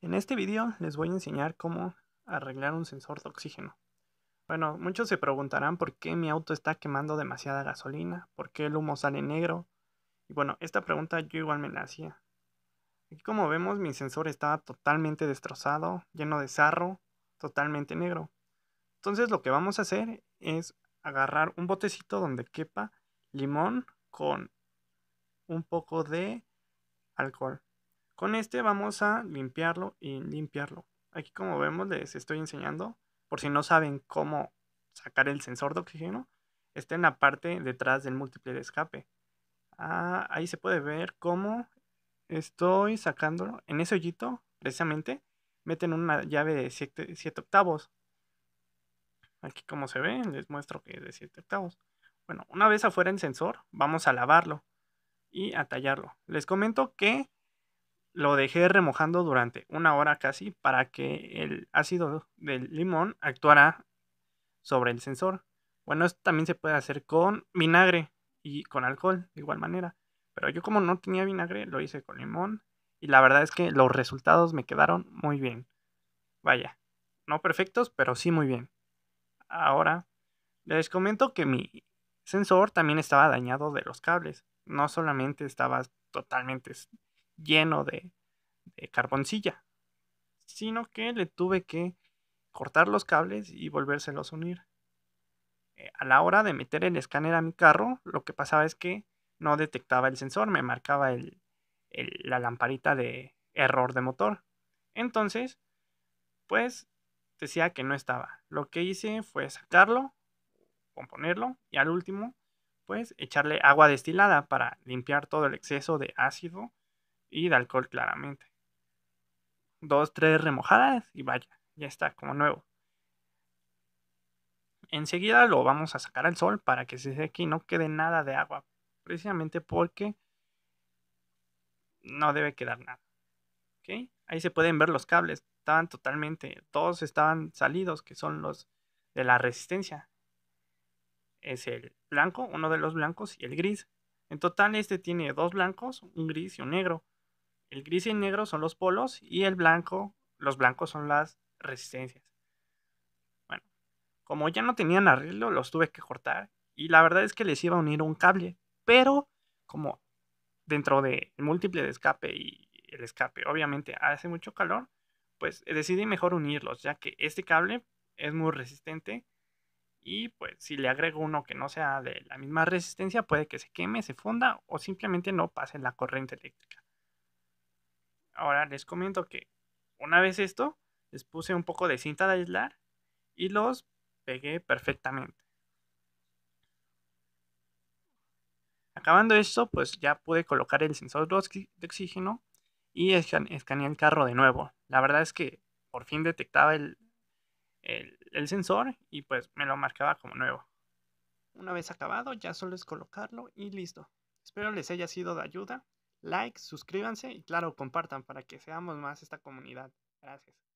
En este video les voy a enseñar cómo arreglar un sensor de oxígeno. Bueno, muchos se preguntarán por qué mi auto está quemando demasiada gasolina, por qué el humo sale negro. Y bueno, esta pregunta yo igual me la hacía. Aquí como vemos mi sensor estaba totalmente destrozado, lleno de sarro, totalmente negro. Entonces lo que vamos a hacer es agarrar un botecito donde quepa limón con un poco de alcohol. Con este vamos a limpiarlo y limpiarlo. Aquí como vemos les estoy enseñando, por si no saben cómo sacar el sensor de oxígeno, está en la parte detrás del múltiple de escape. Ah, ahí se puede ver cómo estoy sacándolo. En ese hoyito, precisamente, meten una llave de 7 octavos. Aquí como se ve, les muestro que es de 7 octavos. Bueno, una vez afuera el sensor, vamos a lavarlo y a tallarlo. Les comento que lo dejé remojando durante una hora casi para que el ácido del limón actuara sobre el sensor. Bueno, esto también se puede hacer con vinagre y con alcohol de igual manera. Pero yo como no tenía vinagre, lo hice con limón y la verdad es que los resultados me quedaron muy bien. Vaya, no perfectos, pero sí muy bien. Ahora, les comento que mi sensor también estaba dañado de los cables. No solamente estaba totalmente lleno de, carboncilla, sino que le tuve que cortar los cables y volvérselos a unir. Eh, a la hora de meter el escáner a mi carro, lo que pasaba es que no detectaba el sensor, me marcaba la lamparita de error de motor. Entonces, pues decía que no estaba. Lo que hice fue sacarlo, componerlo y al último, pues echarle agua destilada para limpiar todo el exceso de ácido y de alcohol claramente. Dos, tres remojadas y vaya, ya está, como nuevo. Enseguida lo vamos a sacar al sol para que se seque y no quede nada de agua, precisamente porque no debe quedar nada. ¿Okay? Ahí se pueden ver los cables, estaban totalmente, todos estaban salidos, que son los de la resistencia. Es el blanco, uno de los blancos y el gris. En total este tiene dos blancos, un gris y un negro. El gris y el negro son los polos y el blanco, los blancos son las resistencias. Bueno, como ya no tenían arreglo, los tuve que cortar y la verdad es que les iba a unir un cable, pero como dentro del múltiple de escape y el escape obviamente hace mucho calor, pues decidí mejor unirlos, ya que este cable es muy resistente y pues si le agrego uno que no sea de la misma resistencia puede que se queme, se funda o simplemente no pase la corriente eléctrica. Ahora les comento que una vez esto, les puse un poco de cinta de aislar y los pegué perfectamente. Acabando esto, pues ya pude colocar el sensor de oxígeno y escaneé el carro de nuevo. La verdad es que por fin detectaba el, el, sensor y pues me lo marcaba como nuevo. Una vez acabado, ya solo es colocarlo y listo. Espero les haya sido de ayuda like, suscríbanse y claro, compartan para que seamos más esta comunidad. Gracias.